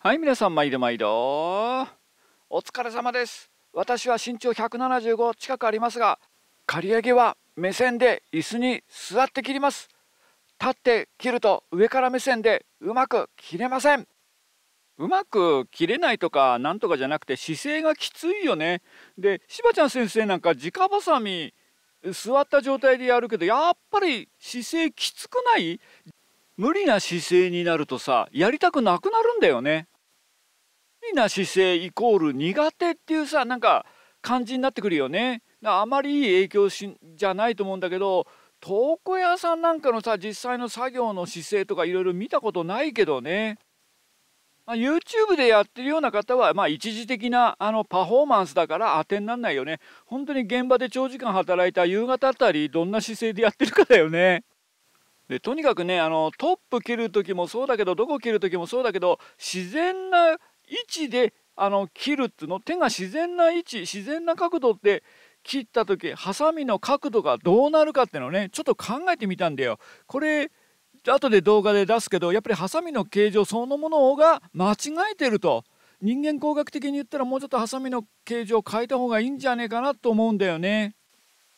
はい皆さん毎度毎度お疲れ様です私は身長175近くありますが刈り上げは目線で椅子に座って切ります立って切ると上から目線でうまく切れませんうまく切れないとかなんとかじゃなくて姿勢がきついよねでしばちゃん先生なんか直ばさみ座った状態でやるけどやっぱり姿勢きつくない無理な姿勢になるとさやりたくなくなるんだよね。無理な姿勢イコール苦手っていうさなんか感じになってくるよね。あまりいい影響しじゃないと思うんだけど床屋さんなんかのさ実際の作業の姿勢とかいろいろ見たことないけどね。ま YouTube でやってるような方は、まあ、一時的なあのパフォーマンスだから当てになんないよね。本当に現場で長時間働いた夕方あたりどんな姿勢でやってるかだよね。でとにかくねあのトップ切る時もそうだけどどこ切る時もそうだけど自然な位置であの切るっていうの手が自然な位置自然な角度って切った時ハサミの角度がどうなるかっていうのをねちょっと考えてみたんだよ。これ後で動画で出すけどやっぱりハサミの形状そのものが間違えてると人間工学的に言ったらもうちょっとハサミの形状を変えた方がいいんじゃねえかなと思うんだよね。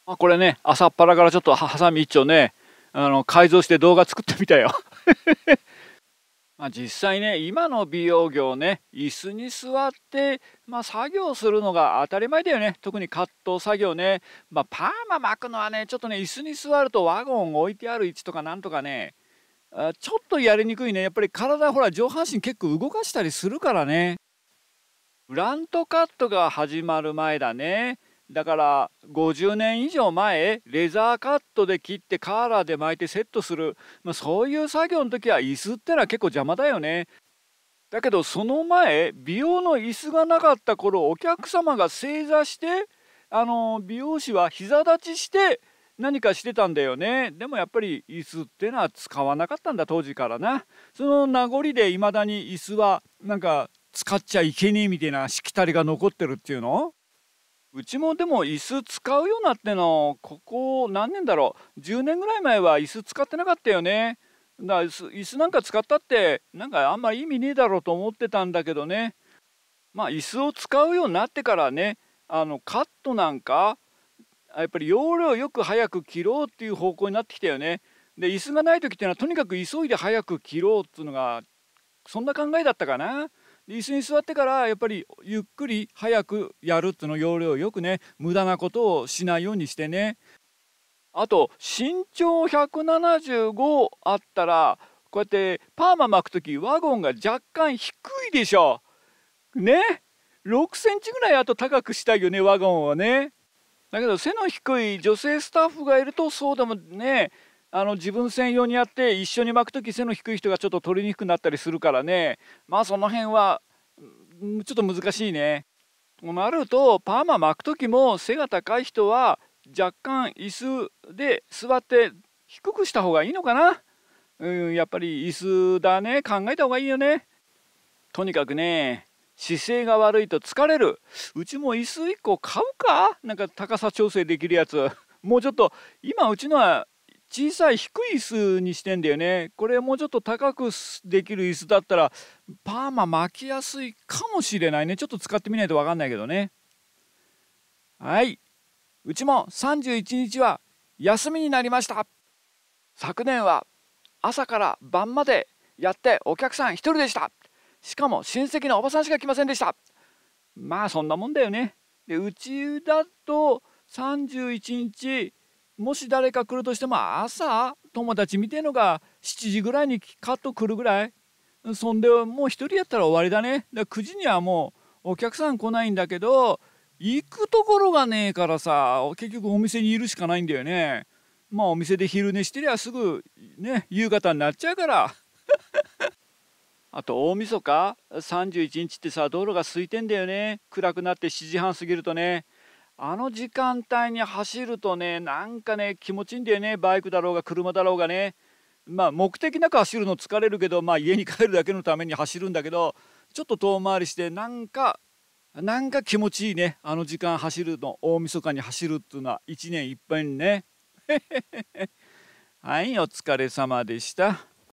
まあ、これね朝っぱらからちょっとハサミ一丁ねあの改造して動画作ってみたよ まあ、実際ね今の美容業ね椅子に座って、まあ、作業するのが当たり前だよね特にカット作業ね、まあ、パーマ巻くのはねちょっとね椅子に座るとワゴン置いてある位置とかなんとかねあちょっとやりにくいねやっぱり体ほら上半身結構動かしたりするからねフラントカットが始まる前だねだから50年以上前レザーカットで切ってカーラーで巻いてセットする、まあ、そういう作業の時は椅子ってのは結構邪魔だよね。だけどその前美容の椅子がなかった頃お客様が正座してあの美容師は膝立ちして何かしてたんだよねでもやっぱり椅子ってのは使わなかったんだ当時からなその名残でいまだに椅子はなんか使っちゃいけねえみたいなしきたりが残ってるっていうのうちもでも椅子使うようになってのここ何年だろう10年ぐらい前は椅子使ってなかったよねだ椅子なんか使ったってなんかあんま意味ねえだろうと思ってたんだけどねまあ椅子を使うようになってからねあのカットなんかやっぱり容量よく早く切ろうっていう方向になってきたよねで椅子がない時っていうのはとにかく急いで早く切ろうっていうのがそんな考えだったかな椅子に座ってからやっぱりゆっくり早くやるっていうの要領よくね無駄なことをしないようにしてねあと身長175あったらこうやってパーマ巻く時ワゴンが若干低いでしょね6センチぐらいあと高くしたいよねワゴンはねだけど背の低い女性スタッフがいるとそうでもねあの自分専用にやって一緒に巻く時背の低い人がちょっと取りにくくなったりするからねまあその辺はちょっと難しいね。なるとパーマ巻く時も背が高い人は若干椅子で座って低くした方がいいのかなうんやっぱり椅子だね考えた方がいいよね。とにかくね姿勢が悪いと疲れるうちも椅子1個買うかなんか高さ調整できるやつもうちょっと今うちのは小さい低い椅子にしてんだよねこれもうちょっと高くできる椅子だったらパーマ巻きやすいかもしれないねちょっと使ってみないと分かんないけどねはいうちも31日は休みになりました昨年は朝から晩までやってお客さん1人でしたしかも親戚のおばさんしか来ませんでしたまあそんなもんだよねでうちだと31日もし誰か来るとしても朝友達みてえのが7時ぐらいにカッと来るぐらいそんでもう一人やったら終わりだねだ9時にはもうお客さん来ないんだけど行くところがねえからさ結局お店にいるしかないんだよねまあお店で昼寝してりゃすぐね夕方になっちゃうからあと大晦日31日ってさ道路が空いてんだよね暗くなって7時半過ぎるとねあの時間帯に走るとねなんかね気持ちいいんだよねバイクだろうが車だろうがねまあ目的なく走るの疲れるけどまあ家に帰るだけのために走るんだけどちょっと遠回りしてなんかなんか気持ちいいねあの時間走るの大晦日に走るっていうのは一年いっぱいにねはいお疲れ様でした。